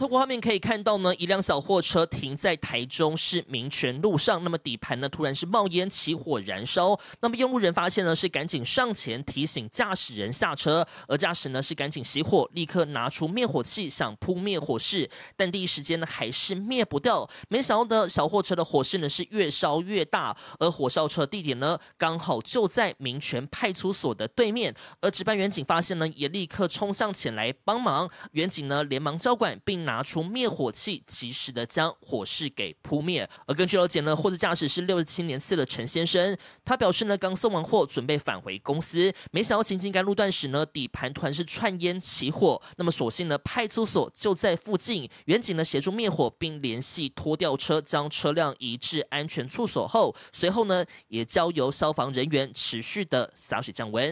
透过画面可以看到呢，一辆小货车停在台中市民权路上，那么底盘呢，突然是冒烟起火燃烧。那么，用路人发现呢，是赶紧上前提醒驾驶人下车，而驾驶呢是赶紧熄火，立刻拿出灭火器想扑灭火势，但第一时间呢还是灭不掉。没想到呢小货车的火势呢是越烧越大，而火烧车地点呢刚好就在民权派出所的对面，而值班员警发现呢也立刻冲上前来帮忙，员警呢连忙交管并。拿出灭火器，及时的将火势给扑灭。而根据了解呢，货车驾驶是六十七年次的陈先生，他表示呢，刚送完货，准备返回公司，没想到行经该路段时呢，底盘团是串烟起火。那么，所幸呢，派出所就在附近，远景呢协助灭火，并联系拖吊车将车辆移至安全处所后，随后呢，也交由消防人员持续的洒水降温。